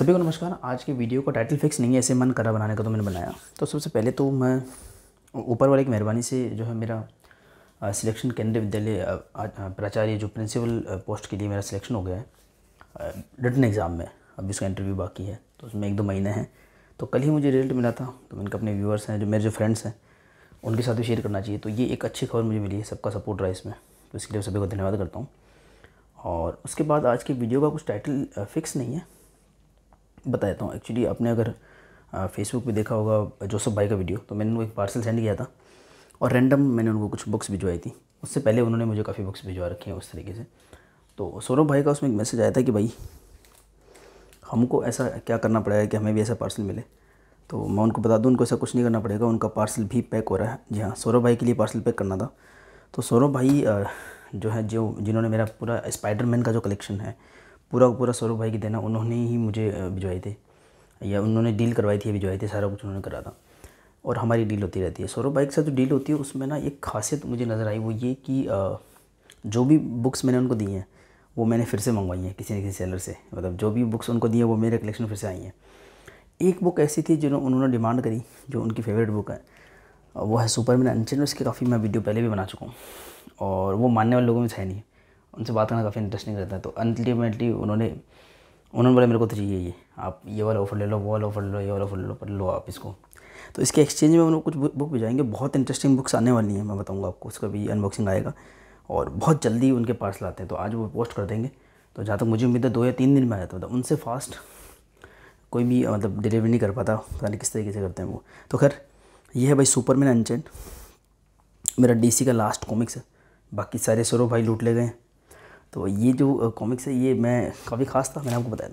सभी को नमस्कार आज के वीडियो का टाइटल फिक्स नहीं है ऐसे मन करा बनाने का तो मैंने बनाया तो सबसे पहले तो मैं ऊपर वाले की मेहरबानी से जो है मेरा सिलेक्शन केंद्रीय विद्यालय प्राचार्य जो प्रिंसिपल पोस्ट के लिए मेरा सिलेक्शन हो गया है रिटर्न एग्ज़ाम में अभी उसका इंटरव्यू बाकी है तो उसमें एक दो महीने हैं तो कल ही मुझे रिजल्ट मिला था तो मैंने अपने व्यूअर्स हैं जो मेरे जो फ्रेंड्स हैं उनके साथ भी शेयर करना चाहिए तो ये एक अच्छी खबर मुझे मिली है सबका सपोर्ट रहा इसमें तो इसके लिए सभी को धन्यवाद करता हूँ और उसके बाद आज के वीडियो का कुछ टाइटल फिक्स नहीं है बता देता हूँ एक्चुअली आपने अगर फेसबुक पे देखा होगा जोसफ भाई का वीडियो तो मैंने उनको एक पार्सल सेंड किया था और रैंडम मैंने उनको कुछ बुक्स भिजवाई थी उससे पहले उन्होंने मुझे काफ़ी बुक्स भिजवा रखी हैं उस तरीके से तो सौरभ भाई का उसमें एक मैसेज आया था कि भाई हमको ऐसा क्या करना पड़ेगा कि हमें भी ऐसा पार्सल मिले तो मैं उनको बता दूँ उनको ऐसा कुछ नहीं करना पड़ेगा उनका पार्सल भी पैक हो रहा है जी हाँ सौरभ भाई के लिए पार्सल पैक करना था तो सौरभ भाई जो है जो जिन्होंने मेरा पूरा स्पाइडरमैन का जो कलेक्शन है पूरा पूरा सौरभ भाई की देना उन्होंने ही मुझे भिजवाए थे या उन्होंने डील करवाई थी भिजवाए थे सारा कुछ उन्होंने करा था और हमारी डील होती रहती है सौरभ भाई के साथ जो डील होती है उसमें ना एक खासियत मुझे नज़र आई वो ये कि जो भी बुक्स मैंने उनको दी हैं वो मैंने फिर से मंगवाई हैं किसी न किसी सेलर से मतलब जो भी बुक्स उनको दी हैं वो मेरे कलेक्शन फिर से आई हैं एक बुक ऐसी थी जिन्होंने उन्होंने डिमांड करी जो उनकी फेवरेट बुक है वो है मैन अनचन उसके काफ़ी मैं वीडियो पहले भी बना चुका हूँ और वो मानने वाले लोगों में है नहीं उनसे बात करना काफ़ी इंटरेस्टिंग रहता है तो अल्टीमेटली उन्होंने उन्होंने बोला मेरे को तो चाहिए ये आप ये वाला ऑफर ले लो वो वाला ऑफर ले लो ये वाला ऑफर ले लो पढ़ लो आप इसको तो इसके एक्सचेंज में उन्होंने कुछ बुक भी जाएंगे बहुत इंटरेस्टिंग बुक्स आने वाली हैं मैं बताऊँगा आपको उसका भी अनबॉक्सिंग आएगा और बहुत जल्दी उनके पार्सल आते हैं तो आज वो पोस्ट कर देंगे तो जहाँ तक मुझे उम्मीद है दो या तीन दिन में आ जाता मतलब उनसे फास्ट कोई भी मतलब डिलीवरी नहीं कर पाता पता नहीं किस तरीके से करते हैं वो तो खैर ये है भाई सुपरमैन अनचेंट मेरा डीसी का लास्ट कॉमिक्स है बाकी सारे सौरभ भाई लूट ले गए हैं तो ये जो कॉमिक्स है ये मैं काफ़ी ख़ास था मैंने आपको बताया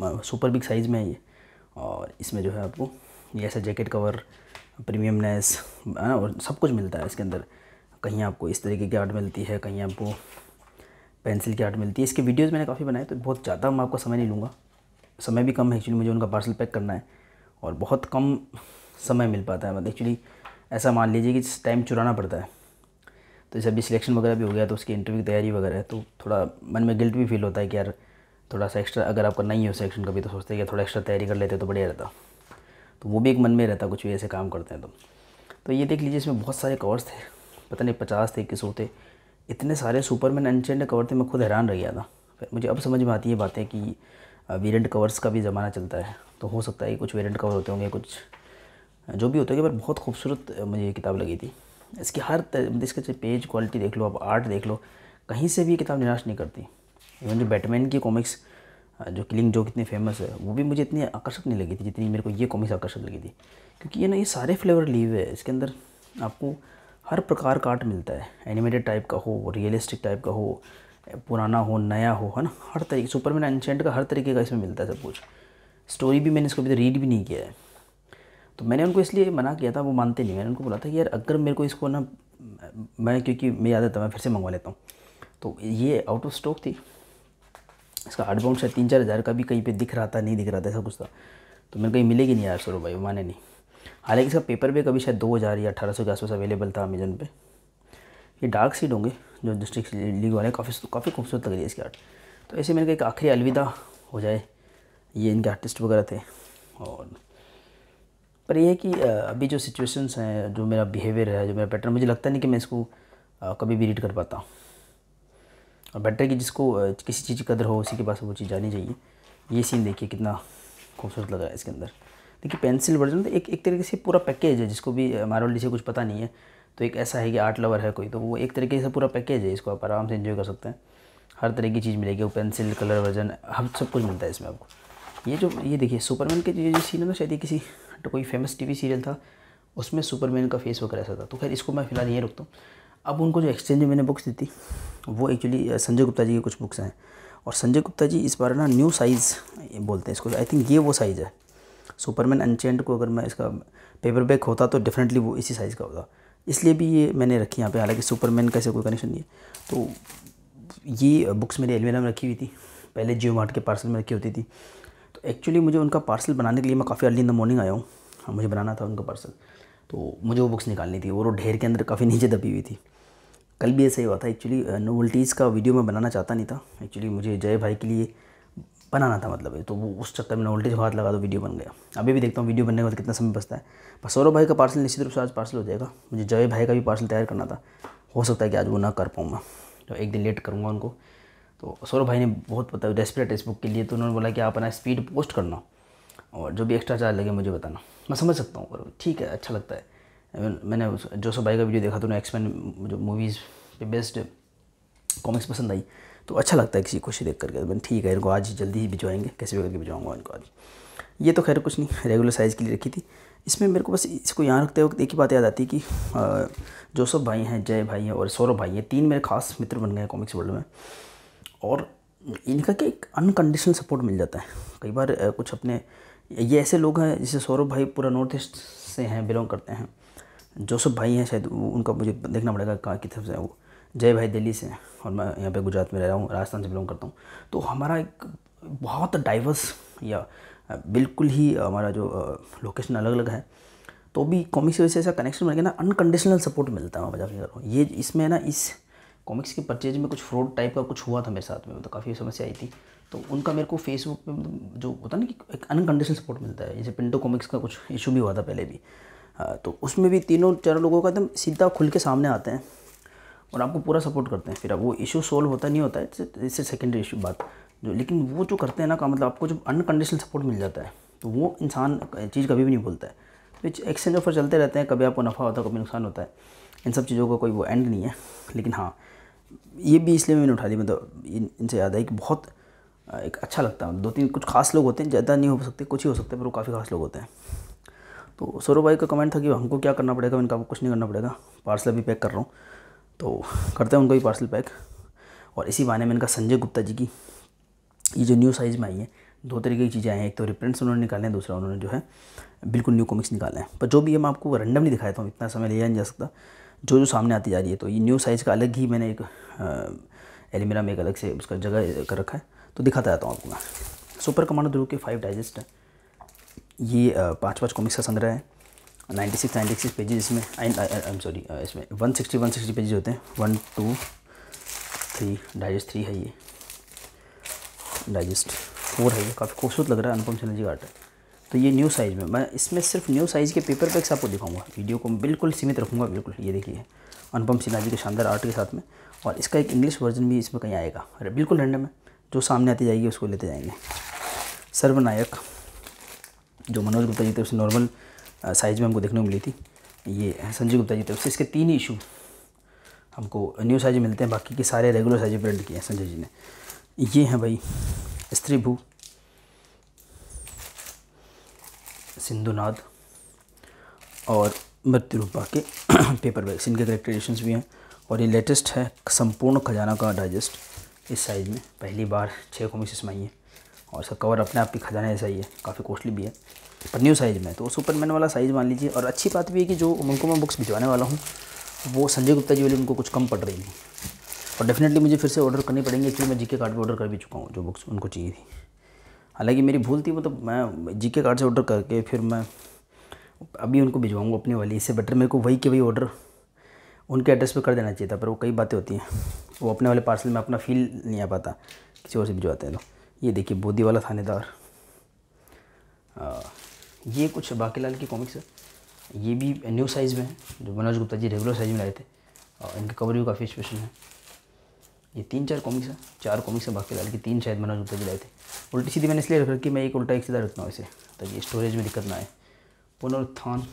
था सुपर बिग साइज़ में है ये और इसमें जो है आपको ये ऐसा जैकेट कवर प्रीमियमनेस है ना और सब कुछ मिलता है इसके अंदर कहीं आपको इस तरीके की आर्ट मिलती है कहीं आपको पेंसिल की आर्ट मिलती है इसके वीडियोज़ मैंने काफ़ी बनाए तो बहुत ज़्यादा मैं आपको समय नहीं लूँगा समय भी कम है एक्चुअली मुझे उनका पार्सल पैक करना है और बहुत कम समय मिल पाता है मतलब एक्चुअली ऐसा मान लीजिए कि टाइम चुराना पड़ता है तो जैसे अभी सिलेक्शन वगैरह भी हो गया तो उसकी इंटरव्यू की तैयारी वगैरह है तो थोड़ा मन में गिल्ट भी फील होता है कि यार थोड़ा सा एक्स्ट्रा अगर आपका नहीं हो सिलेक्शन कभी तो सोचते हैं कि थोड़ा एक्स्ट्रा तैयारी कर लेते तो बढ़िया रहता तो वो भी एक मन में रहता कुछ भी ऐसे काम करते हैं तो तो ये देख लीजिए इसमें बहुत सारे कवर्स थे पता नहीं पचास थे इक्कीस थे इतने सारे सुपरमैन अनचेंड कवर थे मैं खुद हैरान रह गया था फिर मुझे अब समझ में आती है बातें कि वेरियंट कवर्स का भी ज़माना चलता है तो हो सकता है कुछ वेरियंट कवर होते होंगे कुछ जो भी होते होंगे पर बहुत खूबसूरत मुझे ये किताब लगी थी इसकी हर इसके पेज क्वालिटी देख लो आप आर्ट देख लो कहीं से भी किताब निराश नहीं करती इवन जो बैटमैन की कॉमिक्स जो किलिंग जो कितनी फेमस है वो भी मुझे इतनी आकर्षक नहीं लगी थी जितनी मेरे को ये कॉमिक्स आकर्षक लगी थी क्योंकि ये ना ये सारे फ्लेवर लिए हुए है इसके अंदर आपको हर प्रकार का आर्ट मिलता है एनिमेटेड टाइप का हो रियलिस्टिक टाइप का हो पुराना हो नया हो है ना हर तरीके सुपरमैन एंशेंट का हर तरीके का इसमें मिलता है सब कुछ स्टोरी भी मैंने इसको अभी रीड भी नहीं किया है तो मैंने उनको इसलिए मना किया था वो मानते नहीं मैंने उनको बोला था यार अगर मेरे को इसको ना मैं क्योंकि मैं याद आता मैं फिर से मंगवा लेता हूँ तो ये आउट ऑफ स्टॉक थी इसका आठ बाउंड शायद तीन चार हज़ार का भी कहीं पे दिख रहा था नहीं दिख रहा था ऐसा कुछ था तो मैंने कहीं मिलेगी नहीं यार सौ भाई वो माने नहीं हालांकि इसका पेपर भी कभी शायद दो हज़ार या अठारह सौ के आसपास अवेलेबल था अमेजन पे ये डार्क सीड होंगे जो डिस्ट्रिक्ट लीग वाले काफ़ी काफ़ी खूबसूरत लग रही है इसकी आर्ट तो ऐसे मैंने को एक आखिरी अलविदा हो जाए ये इनके आर्टिस्ट वगैरह थे और पर यह है कि अभी जो सिचुएशंस हैं जो मेरा बिहेवियर है जो मेरा पैटर्न मुझे लगता नहीं कि मैं इसको कभी भी रीड कर पाता हूँ और बेटर कि जिसको किसी चीज़ की कदर हो उसी के पास वो चीज़ जानी चाहिए ये सीन देखिए कितना खूबसूरत लग रहा है इसके अंदर देखिए पेंसिल वर्जन तो एक एक तरीके से पूरा पैकेज है जिसको भी डी से कुछ पता नहीं है तो एक ऐसा है कि आर्ट लवर है कोई तो वो एक तरीके से पूरा पैकेज है इसको आप आराम से इन्जॉय कर सकते हैं हर तरह की चीज़ मिलेगी वो पेंसिल कलर वर्जन हम सब कुछ मिलता है इसमें आपको ये जो ये देखिए सुपरमैन के जो सीन है ना शायद ये किसी तो कोई फेमस टीवी सीरियल था उसमें सुपरमैन का फेस वगैरह ऐसा था तो खैर इसको मैं फिलहाल यहीं रखता हूँ अब उनको जो एक्सचेंज मैंने बुक्स दी थी वो एक्चुअली संजय गुप्ता जी की कुछ बुक्स हैं और संजय गुप्ता जी इस बार ना न्यू साइज़ बोलते हैं इसको आई थिंक ये वो साइज़ है सुपरमैन अनचेंट को अगर मैं इसका पेपर बैक होता तो डेफिनेटली वो इसी साइज़ का होता इसलिए भी ये मैंने रखी यहाँ पे हालांकि सुपरमैन का ऐसे कोई कनेक्शन नहीं है तो ये बुक्स मेरी एलमीना में रखी हुई थी पहले जियो मार्ट के पार्सल में रखी होती थी तो एक्चुअली मुझे उनका पार्सल बनाने के लिए मैं काफ़ी अर्ली इन द मॉर्निंग आया हूँ हाँ, मुझे बनाना था उनका पार्सल तो मुझे वो बुक्स निकालनी थी और वो ढेर के अंदर काफ़ी नीचे दबी हुई थी कल भी ऐसा ही हुआ था एक्चुअली नोवल्टीज़ का वीडियो मैं बनाना चाहता नहीं था एक्चुअली मुझे जय भाई के लिए बनाना था मतलब तो वो उस चक्कर में नोवल्टीज हाथ लगा तो वीडियो बन गया अभी भी देखता हूँ वीडियो बनने के बाद कितना समय बचता है पर सौरभ भाई का पार्सल निश्चित रूप से आज पार्सल हो जाएगा मुझे जय भाई का भी पार्सल तैयार करना था हो सकता है कि आज वो ना कर पाऊँ मैं तो एक दिन लेट करूँगा उनको तो सौरभ भाई ने बहुत पता डेस्परेट इस बुक के लिए तो उन्होंने बोला कि आप अपना स्पीड पोस्ट करना और जो भी एक्स्ट्रा चार्ज लगे मुझे बताना मैं समझ सकता हूँ ठीक है अच्छा लगता है मैंने जोसफ भाई का वीडियो देखा तो उन्होंने एक्समैन जो मूवीज़ पे बेस्ट कॉमिक्स पसंद आई तो अच्छा लगता है किसी खुशी देख करके मैंने ठीक है इनको आज जल्दी ही भिजवाएंगे कैसे भी करके भिजवाऊंगा इनको आज ये तो खैर कुछ नहीं रेगुलर साइज़ के लिए रखी थी इसमें मेरे को बस इसको यहाँ रखते वक्त एक ही बात याद आती कि जोसफ भाई हैं जय भाई हैं और सौरभ भाई हैं तीन मेरे खास मित्र बन गए हैं कॉमिक्स वर्ल्ड में और इनका क्या एक अनकंडीशनल सपोर्ट मिल जाता है कई बार कुछ अपने ये ऐसे लोग हैं जैसे सौरभ भाई पूरा नॉर्थ ईस्ट से हैं बिलोंग करते हैं जोसफ भाई हैं शायद उनका मुझे देखना पड़ेगा कहाँ की तरफ से वो जय भाई दिल्ली से और मैं यहाँ पे गुजरात में रह रहा हूँ राजस्थान से बिलोंग करता हूँ तो हमारा एक बहुत डाइवर्स या बिल्कुल ही हमारा जो लोकेशन अलग अलग है तो भी कॉमिक से ऐसा कनेक्शन बन गया ना अनकंडीशनल सपोर्ट मिलता है मैं मजाक ये इसमें ना इस कॉमिक्स की परचेज में कुछ फ्रॉड टाइप का कुछ हुआ था मेरे साथ में मतलब काफ़ी समस्या आई थी तो उनका मेरे को फेसबुक पे मतलब जो होता है ना कि एक अनकंडीशनल सपोर्ट मिलता है जैसे पिंटो कॉमिक्स का कुछ इशू भी हुआ था पहले भी आ, हाँ, तो उसमें भी तीनों चारों लोगों का एकदम सीधा खुल के सामने आते हैं और आपको पूरा सपोर्ट करते हैं फिर अब वो इशू सॉल्व होता नहीं होता है इससे सेकेंडरी इशू बात जो लेकिन वो जो करते हैं ना का मतलब आपको जब अनकंडीशनल सपोर्ट मिल जाता है तो वो इंसान चीज़ कभी भी नहीं बोलता है तो एक्सचेंज ऑफर चलते रहते हैं कभी आपको नफ़ा होता है कभी नुकसान होता है इन सब चीज़ों का कोई वो एंड नहीं है लेकिन हाँ ये भी इसलिए मैंने उठा दी मतलब इनसे याद है कि बहुत एक अच्छा लगता है दो तीन कुछ खास लोग होते हैं ज़्यादा नहीं हो सकते कुछ ही हो सकते हैं पर वो काफ़ी खास लोग होते हैं तो सौरभ भाई का कमेंट था कि हमको क्या करना पड़ेगा इनका कुछ नहीं करना पड़ेगा पार्सल अभी पैक कर रहा हूँ तो करते हैं उनको भी पार्सल पैक और इसी बहाने में इनका संजय गुप्ता जी की ये जो न्यू साइज़ में आई है दो तरीके की चीज़ें आई हैं एक तो रिप्रिंट्स उन्होंने निकाले हैं दूसरा उन्होंने जो है बिल्कुल न्यू कॉमिक्स निकाले हैं पर जो भी है मैं आपको रैंडमली दिखाया था इतना समय लिया नहीं जा सकता जो जो सामने आती जा रही है तो ये न्यू साइज़ का अलग ही मैंने एक एलिमिरा में एक अलग से उसका जगह कर रखा है तो दिखाता रहता हूँ आपको मैं सुपर कमांडो ध्रुव के फाइव डाइजेस्ट है ये पाँच पाँच कॉमिक्स का संग्रह है ninety six ninety six pages इसमें आई एम सॉरी इसमें one sixty one sixty pages होते हैं one two three digest three है ये डाइजेस्ट फोर है ये काफ़ी खूबसूरत लग रहा है अनुपम सिन्हा जी का आर्ट है तो ये न्यू साइज़ में मैं इसमें सिर्फ न्यू साइज़ के पेपर पैक्स आपको दिखाऊंगा वीडियो को बिल्कुल सीमित रखूँगा बिल्कुल ये देखिए अनुपम सिन्हा जी के शानदार आर्ट के साथ में और इसका एक इंग्लिश वर्जन भी इसमें कहीं आएगा अरे बिल्कुल रेंडम है जो सामने आती जाएगी उसको लेते जाएंगे सर्वनायक जो मनोज गुप्ता जी थे उससे नॉर्मल साइज़ में हमको देखने को मिली थी ये संजय गुप्ता जी थे उससे इसके तीन इशू हमको न्यू साइज मिलते हैं बाकी के सारे रेगुलर साइज प्रिंट किए हैं संजय जी ने ये हैं भाई स्त्री भू सिंधुनाथ और मृत्युरूपा के पेपर बैग्स इनके करेक्टर एडिशंस भी हैं और ये लेटेस्ट है संपूर्ण खजाना का डाइजेस्ट इस साइज़ में पहली बार छः कॉमिक्स में आई है और इसका कवर अपने आप की खजाना ऐसा ही है काफ़ी कॉस्टली भी है पर न्यू साइज़ में तो सुपरमैन वाला साइज़ मान लीजिए और अच्छी बात भी है कि जो उनको मैं बुक्स भिजवाने वाला हूँ वो संजय गुप्ता जी वाली उनको कुछ कम पड़ रही थी और डेफिनेटली मुझे फिर से ऑर्डर करनी पड़ेंगे क्योंकि मैं जी के कार्ड पर ऑर्डर कर भी चुका हूँ जो बुक्स उनको चाहिए थी हालांकि मेरी भूल थी मतलब मैं जी के कार्ड से ऑर्डर करके फिर मैं अभी उनको भिजवाऊँगा अपने वाली इससे बेटर मेरे को वही के वही ऑर्डर उनके एड्रेस पे कर देना चाहिए था पर वो कई बातें होती हैं वो अपने वाले पार्सल में अपना फील नहीं आ पाता किसी और से भिजवाते हैं तो ये देखिए बोधी वाला थानेदार ये कुछ बाकीलाल की कॉमिक्स है ये भी न्यू साइज़ में है जो मनोज गुप्ता जी रेगुलर साइज़ में लाए थे और इनकी कवर भी काफ़ी स्पेशल है ये तीन चार कॉमिक्स है चार कॉमिक्स है बाकी लाल की तीन शायद मैंने जूते दिलाए थे उल्टी सीधी मैंने इसलिए रख रखी मैं एक उल्टा एक सीधा रखता हूँ इसे ताकि स्टोरेज में दिक्कत ना आए पुनरुत्थान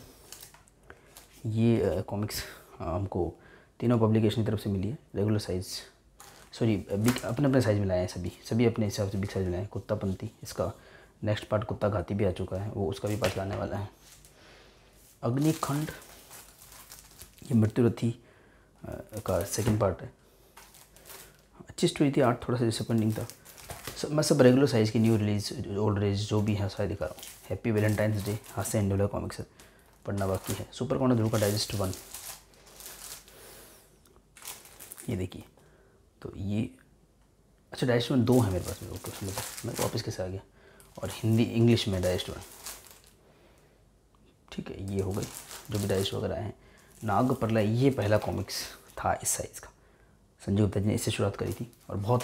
ये कॉमिक्स हमको तीनों पब्लिकेशन की तरफ से मिली है रेगुलर साइज़ सॉरी बिग अपने अपने साइज़ में लाए हैं सभी सभी अपने हिसाब से बिग साइज़ में लाए हैं कुत्ता पंथी इसका नेक्स्ट पार्ट कुत्ता घाती भी आ चुका है वो उसका भी पार्ट लाने वाला है अग्निखंड ये मृत्युरथी का सेकंड पार्ट है अच्छी स्टोरी थी आठ थोड़ा सा डिसअपॉइंटिंग था सब मैं सब रेगुलर साइज़ की न्यू रिलीज ओल्ड रिलीज जो भी है सारे दिखा रहा हूँ हैप्पी वैलेंटाइंस डे हाथ से एंडोला कॉमिक्स पढ़ना बाकी है सुपर कॉन्डर ध्रुव का डाइजेस्ट वन ये देखिए तो ये अच्छा डाइजेस्ट वन दो है मेरे पास ओके उसमें मैं तो वापस कैसे आ गया और हिंदी इंग्लिश में डाइजेस्ट वन ठीक है ये हो गई जो भी डाइजेस्ट वगैरह हैं नाग परला ये पहला कॉमिक्स था इस साइज़ का संजय गुप्ता जी ने इससे शुरुआत करी थी और बहुत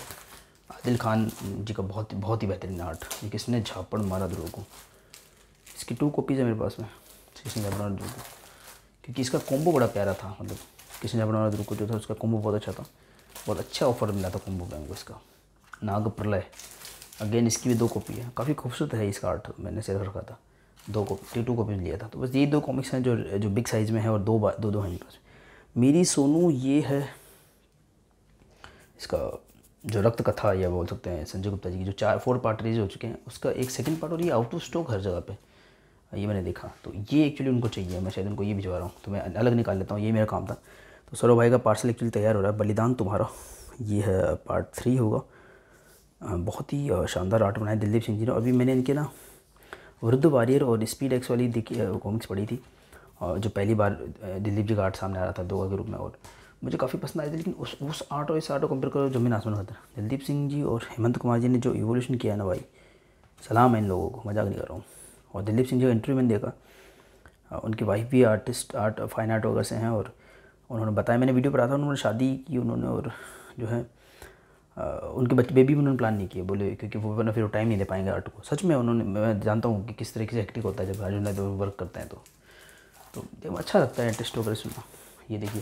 आदिल खान जी का बहुत बहुत ही बेहतरीन आर्ट ये किसने झापड़ मारा ध्रुव को इसकी टू कॉपीज़ है मेरे पास में कृष्ण झापड़ मारा ध्रुव को क्योंकि इसका कोम्बो बड़ा प्यारा था मतलब कृष्ण झापड़ मारा ध्रुव को जो था उसका कोम्बो बहुत अच्छा था बहुत अच्छा ऑफर मिला था कोम्बो बैंक को इसका नाग प्रलय अगेन इसकी भी दो कॉपी है काफ़ी खूबसूरत है इसका आर्ट मैंने सिर्फ रखा था दो कॉपी टू कॉपी लिया था तो बस ये दो कॉमिक्स हैं जो जो बिग साइज़ में है और दो दो दो हैं मेरी सोनू ये है इसका जो रक्त कथा या बोल सकते हैं संजय गुप्ता जी की जो चार फोर पार्ट रिलीज हो चुके हैं उसका एक सेकंड पार्ट और ये आउट ऑफ स्टॉक हर जगह पे हाँ, ये मैंने देखा तो ये एक्चुअली उनको चाहिए मैं शायद उनको ये भिजवा रहा हूँ तो मैं अलग निकाल लेता हूँ ये मेरा काम था तो सौरभ भाई का पार्सल एक्चुअली तैयार हो रहा है बलिदान तुम्हारा ये है पार्ट थ्री होगा हाँ, बहुत ही शानदार आर्ट बनाया दिलदीप सिंह जी ने अभी मैंने इनके ना वृद्ध वारियर और स्पीड एक्स वाली कॉमिक्स पढ़ी थी और जो पहली बार दिलदीप जी का आर्ट सामने आ रहा था दो के रूप में और मुझे काफ़ी पसंद आए थे लेकिन उस उस आर्ट और इस आर्ट को कंपेयर करो जमीन आसमान है दिलदीप सिंह जी और हेमंत कुमार जी ने जो इवोल्यूशन किया ना भाई सलाम है इन लोगों को मजाक नहीं कर रहा हूँ और दिलदीप सिंह जी का इंटरव्यू मैंने देखा उनकी वाइफ भी आर्टिस्ट आर्ट फाइन आर्ट वगैरह से हैं और उन्होंने बताया मैंने वीडियो पढ़ा था उन्होंने शादी की उन्होंने और जो है उनके बच्चे बेबी भी उन्होंने प्लान नहीं किए बोले क्योंकि वो वरना फिर वो टाइम नहीं दे पाएंगे आर्ट को सच में उन्होंने मैं जानता हूँ कि किस तरीके से एक्टिव होता है जब राजू वर्क करते हैं तो तो अच्छा लगता है आर्टिस्ट वगैरह सुनना ये देखिए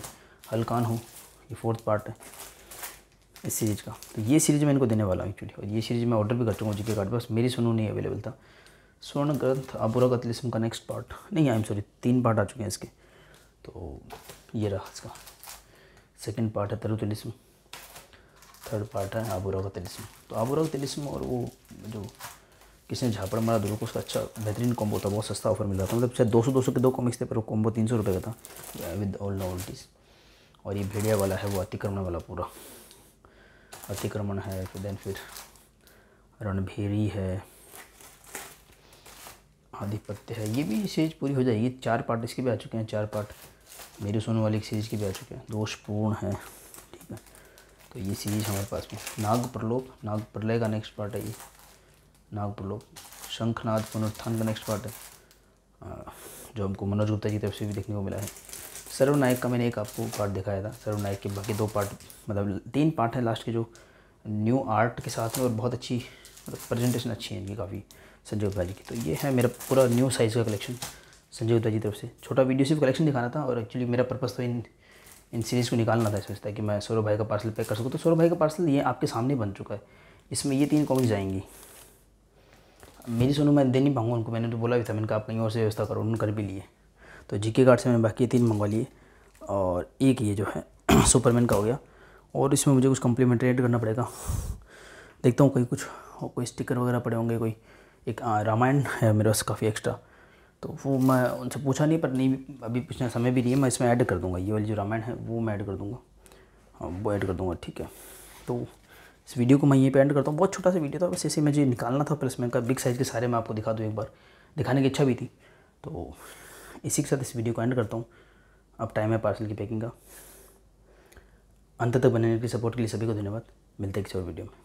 अलकान हो ये फोर्थ पार्ट है इस सीरीज़ का तो ये सीरीज़ मैं इनको देने वाला हूँ एक्चुअली और ये सीरीज़ मैं ऑर्डर भी कर चुका हूँ जी कार्ड बस मेरी सुनो नहीं अवेलेबल था स्वर्ण ग्रंथ अबूरा कतलिस्म का नेक्स्ट पार्ट नहीं आई एम सॉरी तीन पार्ट आ चुके हैं इसके तो ये रहा इसका सेकेंड पार्ट है तरुतलिस्म थर्ड पार्ट है आबूरा कतलिस्म तो आबूरा कतलिस्म और वो जो किसी ने झापड़ मारा दोनों को उसका अच्छा बेहतरीन कॉम्बो था बहुत सस्ता ऑफर मिल रहा था मतलब शायद दो सौ दो सौ के दो कॉमिक्स थे पर वो कॉम्बो तीन सौ रुपये का था विद ऑल नॉल्टीज़ और ये भेड़िया वाला है वो अतिक्रमण वाला पूरा अतिक्रमण है फिर तो देन फिर रणभेरी है आधिपत्य है ये भी सीरीज पूरी हो जाएगी चार पार्ट इसके भी आ चुके हैं चार पार्ट मेरे सोने वाली सीरीज के भी आ चुके हैं दोषपूर्ण है ठीक है तो ये सीरीज हमारे पास में नाग प्रलोक नाग प्रलय का नेक्स्ट पार्ट है ये नाग प्रलोक शंखनाद पुनरुत्थान का नेक्स्ट पार्ट है जो हमको मनोज गुप्ता जी की तरफ से भी देखने को मिला है सरव नायक का मैंने एक आपको पार्ट दिखाया था सरव नायक के बाकी दो पार्ट मतलब तीन पार्ट हैं लास्ट के जो न्यू आर्ट के साथ में और बहुत अच्छी मतलब प्रेजेंटेशन अच्छी है इनकी काफ़ी संजय गुप्ता जी की तो ये है मेरा पूरा न्यू साइज़ का कलेक्शन संजय गुप्ता जी तरफ से छोटा वीडियो सिर्फ कलेक्शन दिखाना था और एक्चुअली मेरा पर्पज़ तो इन इन सीरीज़ को निकालना था है कि मैं सौरभ भाई का पार्सल पैक कर सकूँ तो सौरभ भाई का पार्सल ये आपके सामने बन चुका है इसमें ये तीन कॉमिक्स आएंगी मेरी सुनो मैं दे नहीं पाऊंगा उनको मैंने तो बोला भी था मैंने कहा आप कहीं और से व्यवस्था करो उन्होंने कर भी लिए तो जी के कार्ड से मैंने बाकी तीन मंगवा लिए और एक ये जो है सुपरमैन का हो गया और इसमें मुझे कुछ कम्प्लीमेंट्री एड करना पड़ेगा देखता हूँ कोई कुछ कोई स्टिकर वगैरह पड़े होंगे कोई एक रामायण है मेरे पास काफ़ी एक्स्ट्रा तो वो मैं उनसे पूछा नहीं पर नहीं अभी पूछने समय भी नहीं है मैं इसमें ऐड कर दूंगा ये वाली जो रामायण है वो मैं ऐड कर दूंगा हाँ वो ऐड कर दूंगा ठीक है तो इस वीडियो को मैं यहीं पे ऐड करता हूँ बहुत छोटा सा वीडियो था बस ऐसे मुझे निकालना था प्लस मैं का बिग साइज़ के सारे मैं आपको दिखा दूँ एक बार दिखाने की इच्छा भी थी तो इसी के साथ इस वीडियो को एंड करता हूँ अब टाइम है पार्सल की पैकिंग का अंत तक बने की सपोर्ट के लिए सभी को धन्यवाद मिलते हैं किसी और वीडियो में